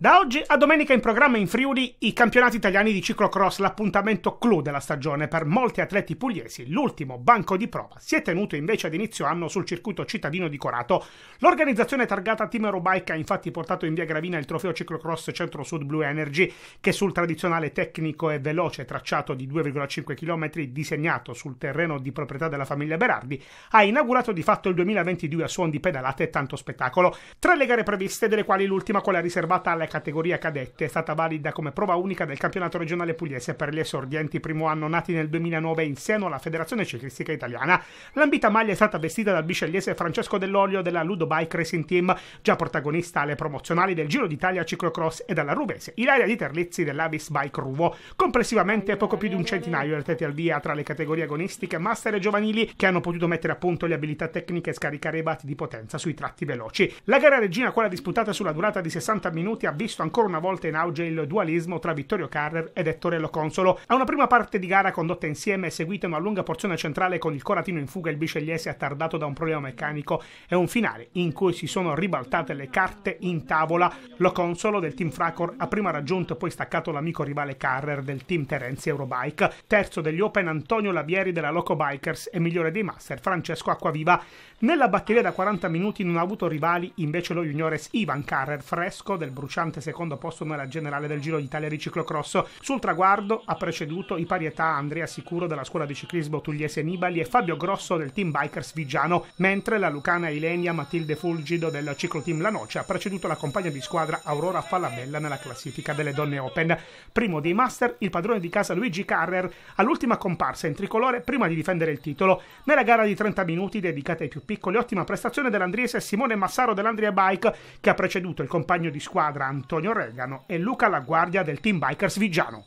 Da oggi a domenica in programma in Friuli i campionati italiani di ciclocross, l'appuntamento clou della stagione per molti atleti pugliesi. L'ultimo banco di prova si è tenuto invece ad inizio anno sul circuito cittadino di Corato. L'organizzazione targata Team Eurobike ha infatti portato in via Gravina il trofeo ciclocross Centro-Sud Blue Energy, che sul tradizionale tecnico e veloce tracciato di 2,5 km disegnato sul terreno di proprietà della famiglia Berardi, ha inaugurato di fatto il 2022 a suon di pedalate e tanto spettacolo. Tre le gare previste, delle quali l'ultima quella riservata alla categoria cadette è stata valida come prova unica del campionato regionale pugliese per gli esordienti primo anno nati nel 2009 in seno alla Federazione Ciclistica Italiana. L'ambita maglia è stata vestita dal biscegliese Francesco Dell'Olio della Ludo Bike Racing Team, già protagonista alle promozionali del Giro d'Italia Ciclocross e dalla Rubese Ilaria di Terlizzi dell'Avis Bike Ruvo. Complessivamente poco più di un centinaio di atleti al via tra le categorie agonistiche, master e giovanili che hanno potuto mettere a punto le abilità tecniche e scaricare i bati di potenza sui tratti veloci. La gara regina, quella disputata sulla durata di 60 minuti, ha visto ancora una volta in auge il dualismo tra Vittorio Carrer ed Ettore Lo Consolo. A una prima parte di gara condotta insieme, seguita una lunga porzione centrale con il Coratino in fuga e il Biscegliese attardato da un problema meccanico, e un finale in cui si sono ribaltate le carte in tavola. Lo Consolo del team Fracor ha prima raggiunto e poi staccato l'amico rivale Carrer del team Terenzi Eurobike, terzo degli Open Antonio Lavieri della Loco Bikers e migliore dei Master Francesco Acquaviva. Nella batteria da 40 minuti non ha avuto rivali invece lo juniores Ivan Carrer fresco del bruciante importante secondo posto nella generale del Giro d'Italia di ciclocross. Sul traguardo ha preceduto i età Andrea Sicuro della scuola di ciclismo Tugliese Nibali e Fabio Grosso del team Bikers Vigiano, mentre la lucana Ilenia Matilde Fulgido del cicloteam La Noce ha preceduto la compagna di squadra Aurora Falabella nella classifica delle donne Open. Primo dei master, il padrone di casa Luigi Carrer, all'ultima comparsa in tricolore prima di difendere il titolo. Nella gara di 30 minuti dedicata ai più piccoli, ottima prestazione dell'andriese Simone Massaro dell'Andria Bike, che ha preceduto il compagno di squadra Andrea Antonio Regano e Luca Laguardia del team Bikers Vigiano.